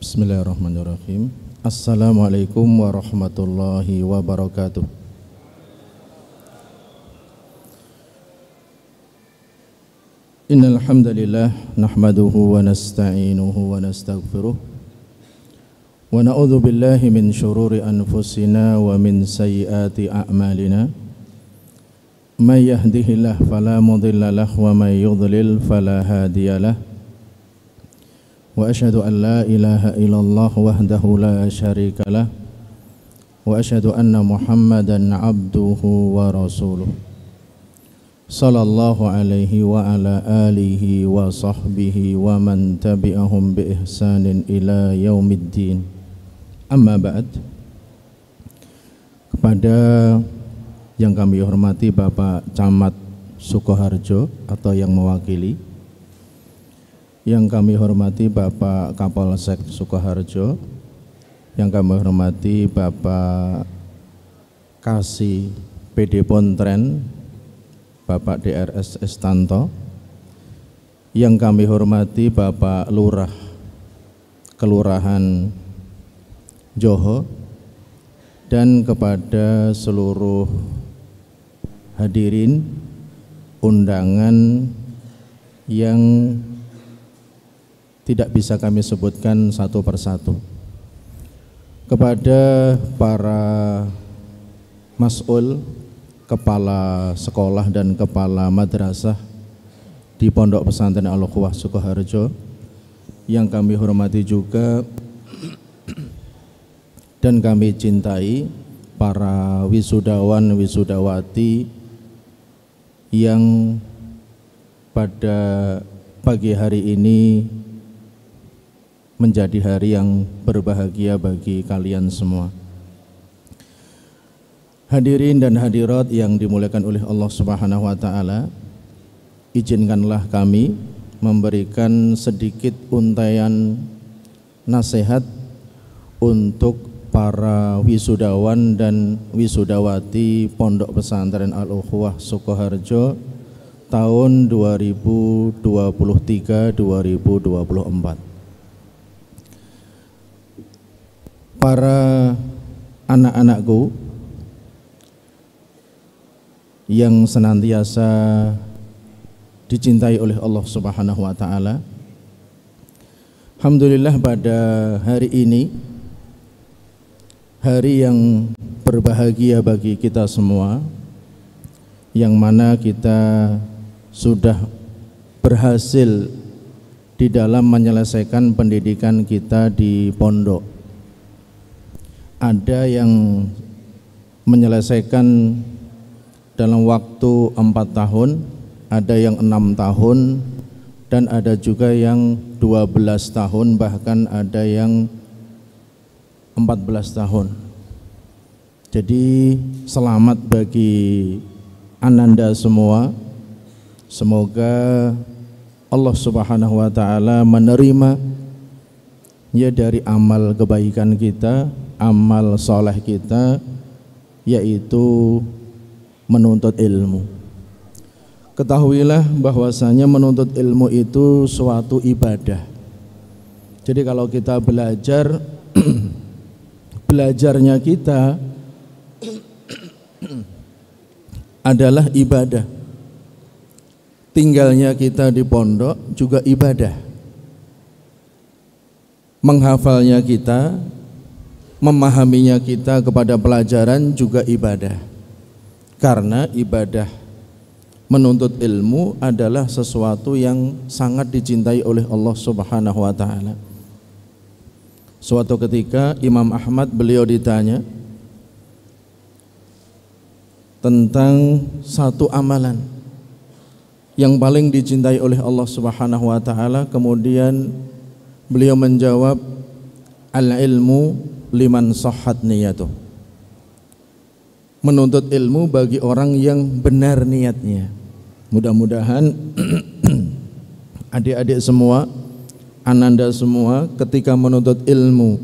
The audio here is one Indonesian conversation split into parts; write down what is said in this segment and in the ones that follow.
Bismillahirrahmanirrahim. Assalamualaikum warahmatullahi wabarakatuh. Innal hamdalillah nahmaduhu wa nasta'inuhu wa nastaghfiruh wa na'udzu billahi min shururi anfusina wa min sayyiati a'malina. May yahdihillahu fala mudilla lahu wa may yudlil fala hadiyalah. وأشهد أن لا إله إلا الله وحده لا شريك له وأشهد أن محمدا عبده ورسوله صلى الله عليه وعلى آله وصحبه ومن تبعهم بإحسان إلى يوم الدين أما بعد kepada yang kami hormati Bapak Camat Sukoharjo atau yang mewakili yang kami hormati Bapak Kapolsek Sukoharjo, yang kami hormati Bapak Kasi PD Pontren, Bapak DRS Estanto, yang kami hormati Bapak Lurah Kelurahan Joho, dan kepada seluruh hadirin undangan yang tidak bisa kami sebutkan satu persatu. Kepada para mas'ul, kepala sekolah dan kepala madrasah di Pondok Pesantren al Sukoharjo yang kami hormati juga dan kami cintai para wisudawan wisudawati yang pada pagi hari ini menjadi hari yang berbahagia bagi kalian semua. Hadirin dan hadirat yang dimuliakan oleh Allah Subhanahu wa taala, izinkanlah kami memberikan sedikit untayan nasihat untuk para wisudawan dan wisudawati Pondok Pesantren al ukhuwah Sukoharjo tahun 2023-2024. para anak-anakku yang senantiasa dicintai oleh Allah Subhanahu wa taala. Alhamdulillah pada hari ini hari yang berbahagia bagi kita semua yang mana kita sudah berhasil di dalam menyelesaikan pendidikan kita di pondok ada yang menyelesaikan dalam waktu empat tahun, ada yang enam tahun, dan ada juga yang dua belas tahun, bahkan ada yang empat belas tahun. Jadi selamat bagi ananda semua. Semoga Allah Subhanahu wa taala menerima ya dari amal kebaikan kita amal soleh kita yaitu menuntut ilmu ketahuilah bahwasanya menuntut ilmu itu suatu ibadah jadi kalau kita belajar belajarnya kita adalah ibadah tinggalnya kita di pondok juga ibadah menghafalnya kita memahaminya kita kepada pelajaran juga ibadah karena ibadah menuntut ilmu adalah sesuatu yang sangat dicintai oleh Allah Subhanahu wa taala. Suatu ketika Imam Ahmad beliau ditanya tentang satu amalan yang paling dicintai oleh Allah Subhanahu wa taala kemudian beliau menjawab al ilmu liman sahat niyatuh menuntut ilmu bagi orang yang benar niatnya mudah-mudahan adik-adik semua ananda semua ketika menuntut ilmu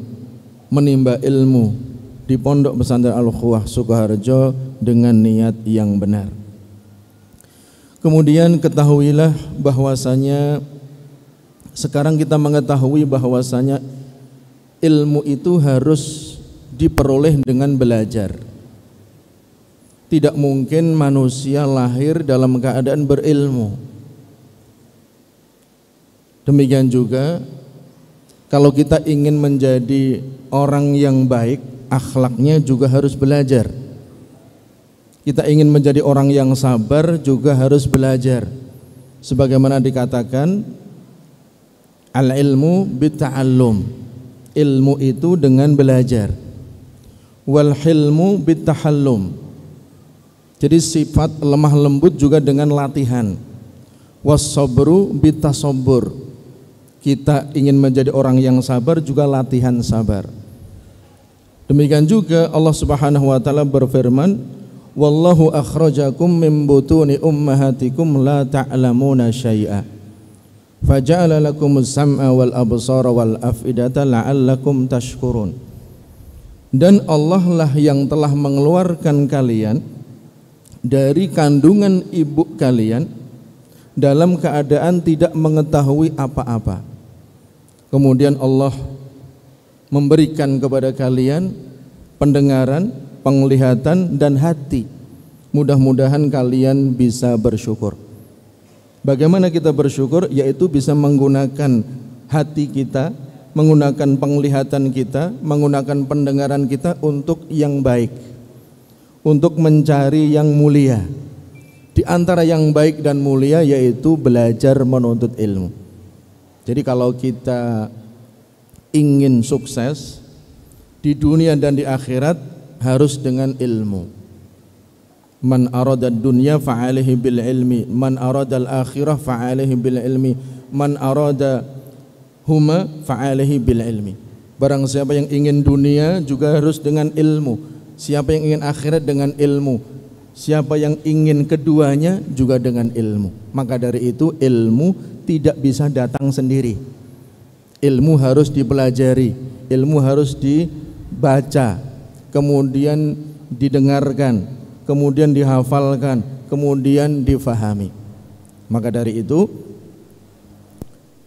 menimba ilmu di pondok pesantren Al-Khuwah Sukoharjo dengan niat yang benar kemudian ketahuilah bahwasanya sekarang kita mengetahui bahwasanya ilmu itu harus diperoleh dengan belajar. Tidak mungkin manusia lahir dalam keadaan berilmu. Demikian juga kalau kita ingin menjadi orang yang baik, akhlaknya juga harus belajar. Kita ingin menjadi orang yang sabar juga harus belajar. Sebagaimana dikatakan al ilmu bita'allum ilmu itu dengan belajar wal hilmu bitahallum jadi sifat lemah lembut juga dengan latihan was sabru bitasabbur kita ingin menjadi orang yang sabar juga latihan sabar demikian juga Allah Subhanahu wa taala berfirman wallahu akhrajakum min butuni ummahatikum la ta'lamuna syai'a faja'ala lakum sam'a wal absara wal af'idata la'allakum tashkurun dan Allah lah yang telah mengeluarkan kalian dari kandungan ibu kalian dalam keadaan tidak mengetahui apa-apa kemudian Allah memberikan kepada kalian pendengaran, penglihatan dan hati mudah-mudahan kalian bisa bersyukur Bagaimana kita bersyukur? Yaitu bisa menggunakan hati kita, menggunakan penglihatan kita, menggunakan pendengaran kita untuk yang baik, untuk mencari yang mulia. Di antara yang baik dan mulia yaitu belajar menuntut ilmu. Jadi kalau kita ingin sukses di dunia dan di akhirat harus dengan ilmu. Man arada dunya fa'alihi bil ilmi Man arada al-akhirah fa'alihi bil ilmi Man arada huma fa'alihi bil ilmi Barang siapa yang ingin dunia juga harus dengan ilmu Siapa yang ingin akhirat dengan ilmu Siapa yang ingin keduanya juga dengan ilmu Maka dari itu ilmu tidak bisa datang sendiri Ilmu harus dipelajari Ilmu harus dibaca Kemudian didengarkan kemudian dihafalkan, kemudian difahami. Maka dari itu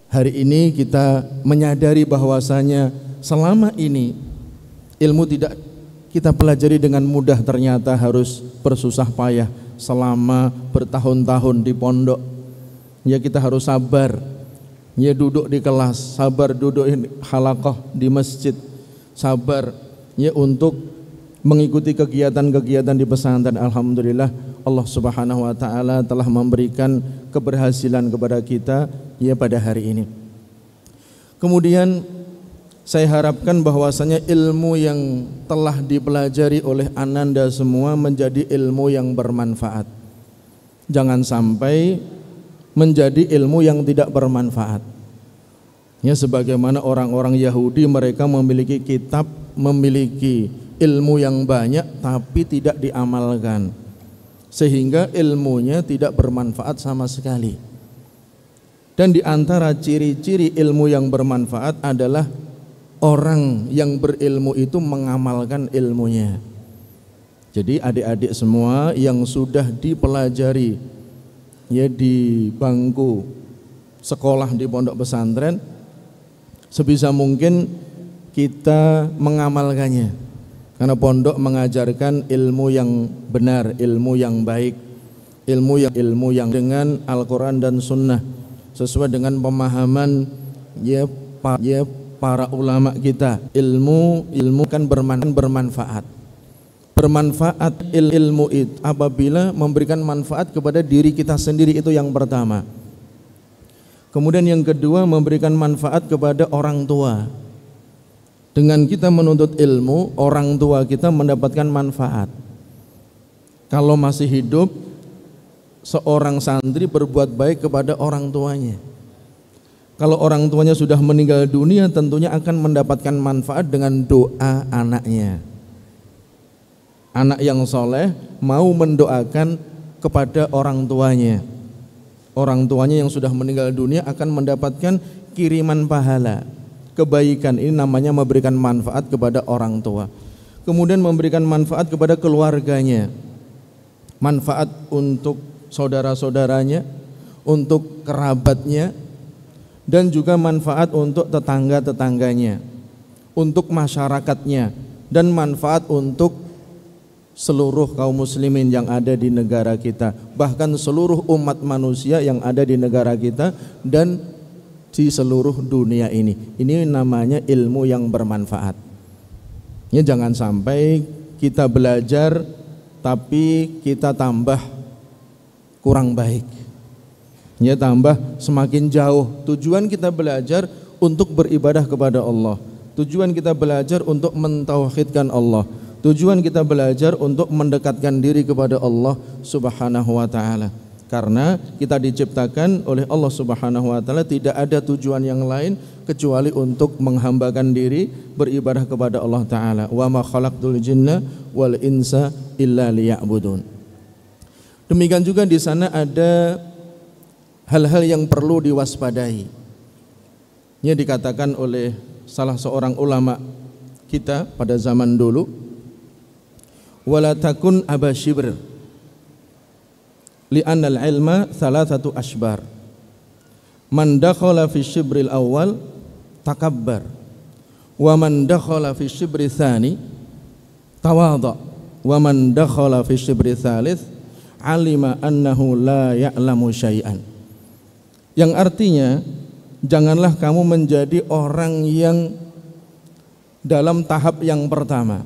hari ini kita menyadari bahwasanya selama ini ilmu tidak kita pelajari dengan mudah ternyata harus bersusah payah selama bertahun-tahun di pondok. Ya kita harus sabar. Ya duduk di kelas, sabar duduk di halakoh di masjid, sabar ya untuk mengikuti kegiatan-kegiatan di pesantren alhamdulillah Allah Subhanahu wa taala telah memberikan keberhasilan kepada kita ya pada hari ini. Kemudian saya harapkan bahwasanya ilmu yang telah dipelajari oleh ananda semua menjadi ilmu yang bermanfaat. Jangan sampai menjadi ilmu yang tidak bermanfaat. Ya sebagaimana orang-orang Yahudi mereka memiliki kitab, memiliki ilmu yang banyak tapi tidak diamalkan sehingga ilmunya tidak bermanfaat sama sekali dan di antara ciri-ciri ilmu yang bermanfaat adalah orang yang berilmu itu mengamalkan ilmunya jadi adik-adik semua yang sudah dipelajari ya di bangku sekolah di pondok pesantren sebisa mungkin kita mengamalkannya karena pondok mengajarkan ilmu yang benar, ilmu yang baik, ilmu yang ilmu yang dengan Al-Qur'an dan Sunnah sesuai dengan pemahaman ya, pa, ya para ulama kita. Ilmu ilmu kan bermanfaat, bermanfaat. Bermanfaat il, ilmu itu apabila memberikan manfaat kepada diri kita sendiri itu yang pertama. Kemudian yang kedua memberikan manfaat kepada orang tua dengan kita menuntut ilmu, orang tua kita mendapatkan manfaat. Kalau masih hidup, seorang santri berbuat baik kepada orang tuanya. Kalau orang tuanya sudah meninggal dunia, tentunya akan mendapatkan manfaat dengan doa anaknya. Anak yang soleh mau mendoakan kepada orang tuanya. Orang tuanya yang sudah meninggal dunia akan mendapatkan kiriman pahala kebaikan ini namanya memberikan manfaat kepada orang tua kemudian memberikan manfaat kepada keluarganya manfaat untuk saudara-saudaranya untuk kerabatnya dan juga manfaat untuk tetangga-tetangganya untuk masyarakatnya dan manfaat untuk seluruh kaum muslimin yang ada di negara kita bahkan seluruh umat manusia yang ada di negara kita dan di seluruh dunia ini. Ini namanya ilmu yang bermanfaat. Ini ya, jangan sampai kita belajar tapi kita tambah kurang baik. Ya tambah semakin jauh. Tujuan kita belajar untuk beribadah kepada Allah. Tujuan kita belajar untuk mentauhidkan Allah. Tujuan kita belajar untuk mendekatkan diri kepada Allah Subhanahu wa taala. Karena kita diciptakan oleh Allah Subhanahu wa taala tidak ada tujuan yang lain kecuali untuk menghambakan diri beribadah kepada Allah taala. Wa ma khalaqtul jinna wal insa illa liya'budun. Demikian juga di sana ada hal-hal yang perlu diwaspadai. Ini dikatakan oleh salah seorang ulama kita pada zaman dulu. Wala takun li'annal ilma salah satu ashbar. man dakhala fi syibril awal takabbar wa man dakhala fi shibri thani tawadha wa man dakhala fi shibri thalith alima annahu la ya'lamu syai'an yang artinya janganlah kamu menjadi orang yang dalam tahap yang pertama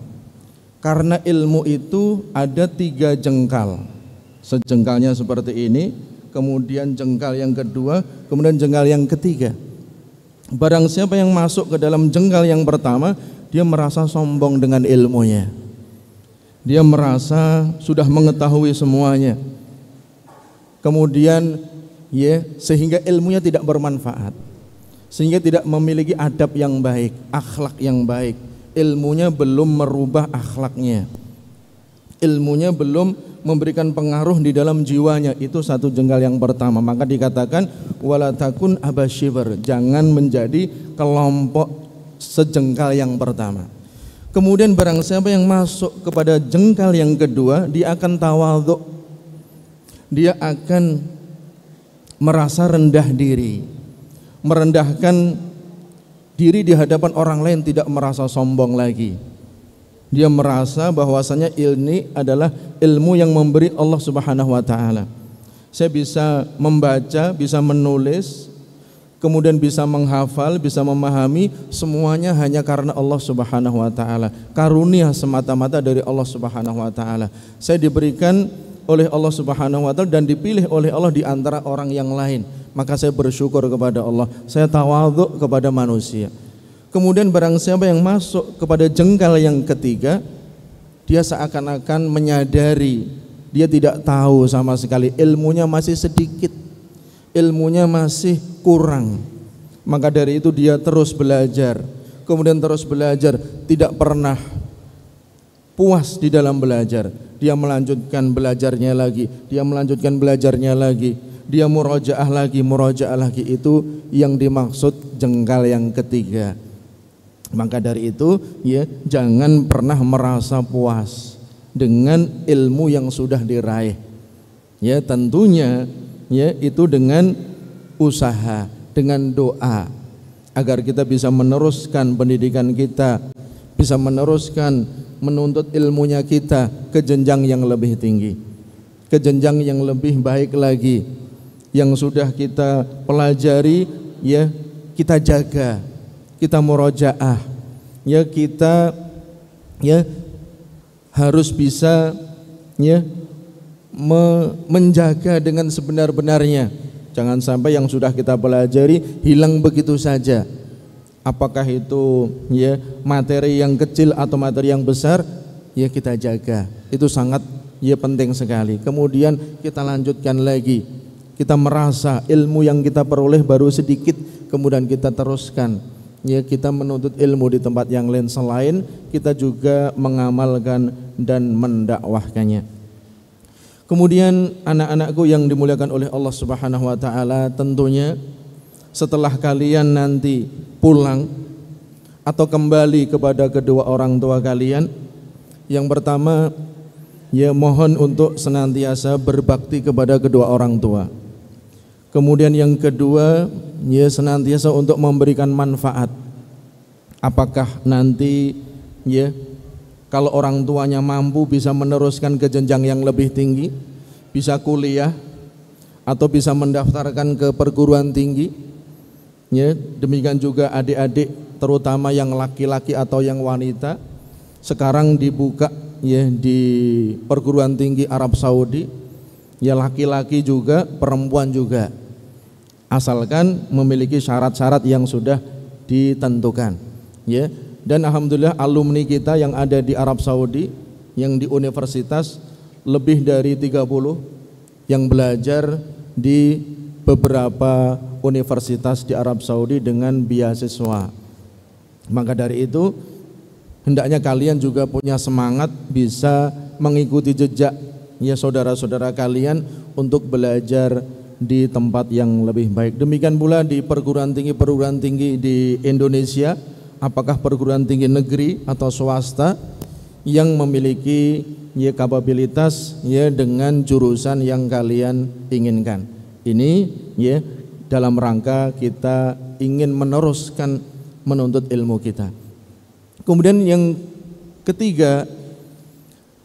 karena ilmu itu ada tiga jengkal sejengkalnya seperti ini, kemudian jengkal yang kedua, kemudian jengkal yang ketiga. Barang siapa yang masuk ke dalam jengkal yang pertama, dia merasa sombong dengan ilmunya. Dia merasa sudah mengetahui semuanya. Kemudian ya, yeah, sehingga ilmunya tidak bermanfaat. Sehingga tidak memiliki adab yang baik, akhlak yang baik. Ilmunya belum merubah akhlaknya ilmunya belum memberikan pengaruh di dalam jiwanya itu satu jengkal yang pertama maka dikatakan wala takun abashiver jangan menjadi kelompok sejengkal yang pertama kemudian barang siapa yang masuk kepada jengkal yang kedua dia akan tawaduk dia akan merasa rendah diri merendahkan diri di hadapan orang lain tidak merasa sombong lagi dia merasa bahwasanya ini adalah ilmu yang memberi Allah Subhanahu wa taala. Saya bisa membaca, bisa menulis, kemudian bisa menghafal, bisa memahami semuanya hanya karena Allah Subhanahu wa taala. Karunia semata-mata dari Allah Subhanahu wa taala. Saya diberikan oleh Allah Subhanahu wa taala dan dipilih oleh Allah di antara orang yang lain. Maka saya bersyukur kepada Allah. Saya tawadhu kepada manusia. Kemudian barang siapa yang masuk kepada jengkal yang ketiga, dia seakan-akan menyadari dia tidak tahu sama sekali ilmunya masih sedikit. Ilmunya masih kurang. Maka dari itu dia terus belajar, kemudian terus belajar, tidak pernah puas di dalam belajar. Dia melanjutkan belajarnya lagi, dia melanjutkan belajarnya lagi, dia murojaah lagi, murojaah lagi itu yang dimaksud jengkal yang ketiga. Maka dari itu, ya, jangan pernah merasa puas dengan ilmu yang sudah diraih. Ya, tentunya ya itu dengan usaha, dengan doa agar kita bisa meneruskan pendidikan kita, bisa meneruskan menuntut ilmunya kita ke jenjang yang lebih tinggi, ke jenjang yang lebih baik lagi yang sudah kita pelajari ya kita jaga kita murojaah ya kita ya harus bisa ya me menjaga dengan sebenar-benarnya jangan sampai yang sudah kita pelajari hilang begitu saja apakah itu ya materi yang kecil atau materi yang besar ya kita jaga itu sangat ya penting sekali kemudian kita lanjutkan lagi kita merasa ilmu yang kita peroleh baru sedikit kemudian kita teruskan ya kita menuntut ilmu di tempat yang lain selain kita juga mengamalkan dan mendakwahkannya. Kemudian anak-anakku yang dimuliakan oleh Allah Subhanahu wa taala tentunya setelah kalian nanti pulang atau kembali kepada kedua orang tua kalian yang pertama ya mohon untuk senantiasa berbakti kepada kedua orang tua Kemudian yang kedua, ya senantiasa untuk memberikan manfaat. Apakah nanti ya kalau orang tuanya mampu bisa meneruskan ke jenjang yang lebih tinggi, bisa kuliah atau bisa mendaftarkan ke perguruan tinggi. Ya, demikian juga adik-adik terutama yang laki-laki atau yang wanita sekarang dibuka ya di perguruan tinggi Arab Saudi. Ya laki-laki juga, perempuan juga asalkan memiliki syarat-syarat yang sudah ditentukan ya dan alhamdulillah alumni kita yang ada di Arab Saudi yang di universitas lebih dari 30 yang belajar di beberapa universitas di Arab Saudi dengan beasiswa maka dari itu hendaknya kalian juga punya semangat bisa mengikuti jejak ya saudara-saudara kalian untuk belajar di tempat yang lebih baik. Demikian pula di perguruan tinggi-perguruan tinggi di Indonesia, apakah perguruan tinggi negeri atau swasta yang memiliki ya kapabilitas ya dengan jurusan yang kalian inginkan. Ini ya dalam rangka kita ingin meneruskan menuntut ilmu kita. Kemudian yang ketiga,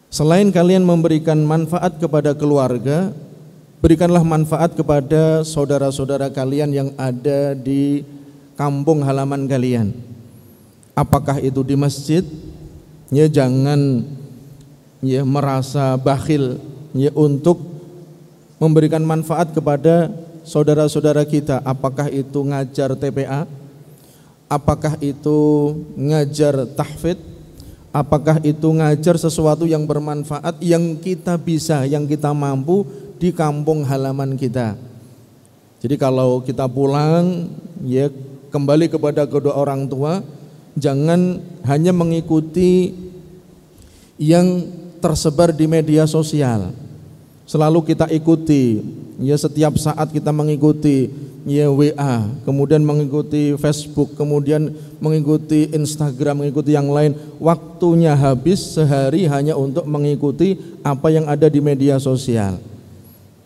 selain kalian memberikan manfaat kepada keluarga, berikanlah manfaat kepada saudara-saudara kalian yang ada di kampung halaman kalian. Apakah itu di masjid? Ya jangan ya merasa bakhil ya untuk memberikan manfaat kepada saudara-saudara kita. Apakah itu ngajar TPA? Apakah itu ngajar tahfidz? Apakah itu ngajar sesuatu yang bermanfaat yang kita bisa, yang kita mampu di kampung halaman kita. Jadi kalau kita pulang ya kembali kepada kedua orang tua, jangan hanya mengikuti yang tersebar di media sosial. Selalu kita ikuti, ya setiap saat kita mengikuti ya WA, kemudian mengikuti Facebook, kemudian mengikuti Instagram, mengikuti yang lain. Waktunya habis sehari hanya untuk mengikuti apa yang ada di media sosial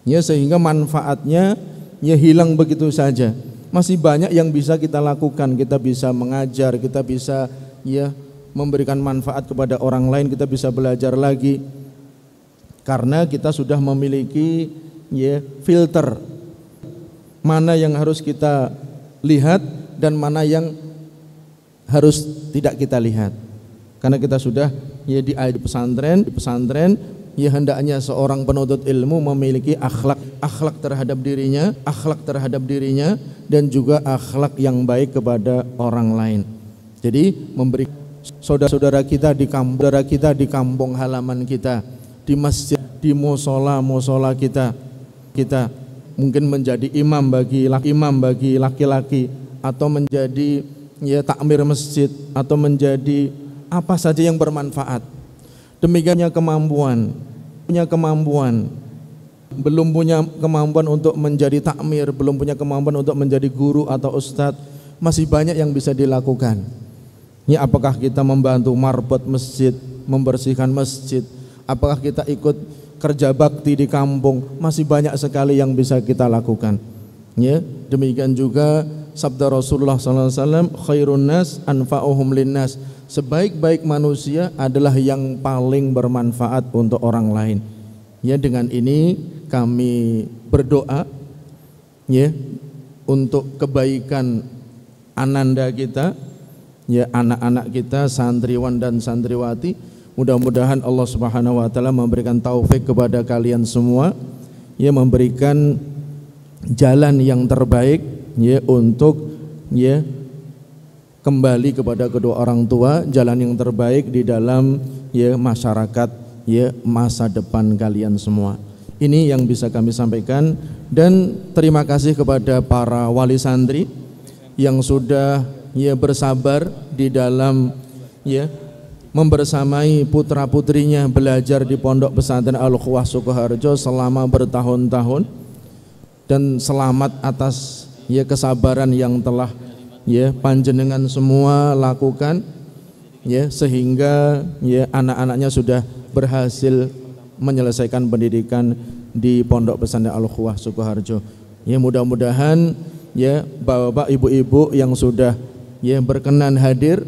ya sehingga manfaatnya ya hilang begitu saja masih banyak yang bisa kita lakukan kita bisa mengajar kita bisa ya memberikan manfaat kepada orang lain kita bisa belajar lagi karena kita sudah memiliki ya filter mana yang harus kita lihat dan mana yang harus tidak kita lihat karena kita sudah ya di pesantren di pesantren ya hendaknya seorang penuntut ilmu memiliki akhlak akhlak terhadap dirinya, akhlak terhadap dirinya dan juga akhlak yang baik kepada orang lain. Jadi memberi saudara-saudara kita di kampung saudara kita di kampung halaman kita, di masjid, di musola musola kita, kita mungkin menjadi imam bagi laki imam bagi laki-laki atau menjadi ya takmir masjid atau menjadi apa saja yang bermanfaat demikiannya kemampuan punya kemampuan belum punya kemampuan untuk menjadi takmir, belum punya kemampuan untuk menjadi guru atau ustadz, masih banyak yang bisa dilakukan. Ini apakah kita membantu marbot masjid, membersihkan masjid, apakah kita ikut kerja bakti di kampung, masih banyak sekali yang bisa kita lakukan. Ya, demikian juga sabda Rasulullah SAW, khairun nas anfa'uhum linnas sebaik-baik manusia adalah yang paling bermanfaat untuk orang lain. Ya, dengan ini kami berdoa ya untuk kebaikan ananda kita, ya anak-anak kita, santriwan dan santriwati. Mudah-mudahan Allah Subhanahu wa taala memberikan taufik kepada kalian semua, ya memberikan jalan yang terbaik ya untuk ya kembali kepada kedua orang tua jalan yang terbaik di dalam ya masyarakat ya masa depan kalian semua. Ini yang bisa kami sampaikan dan terima kasih kepada para wali santri yang sudah ya bersabar di dalam ya membersamai putra-putrinya belajar di Pondok Pesantren Al-Khuwah Sukoharjo selama bertahun-tahun dan selamat atas ya kesabaran yang telah ya panjenengan semua lakukan ya sehingga ya anak-anaknya sudah berhasil menyelesaikan pendidikan di Pondok Pesantren Al Khuwah Sukoharjo. Ya mudah-mudahan ya bapak ibu-ibu yang sudah ya berkenan hadir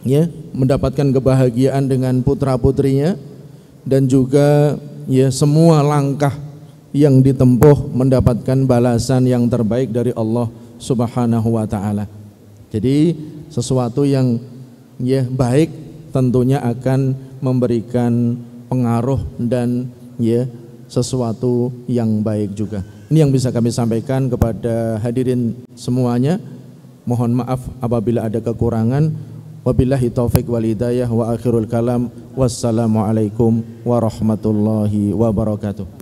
ya mendapatkan kebahagiaan dengan putra-putrinya dan juga ya semua langkah yang ditempuh mendapatkan balasan yang terbaik dari Allah Subhanahu wa taala. Jadi sesuatu yang ya baik tentunya akan memberikan pengaruh dan ya sesuatu yang baik juga. Ini yang bisa kami sampaikan kepada hadirin semuanya. Mohon maaf apabila ada kekurangan. Wabillahi taufik wal hidayah wa akhirul kalam. Wassalamualaikum warahmatullahi wabarakatuh.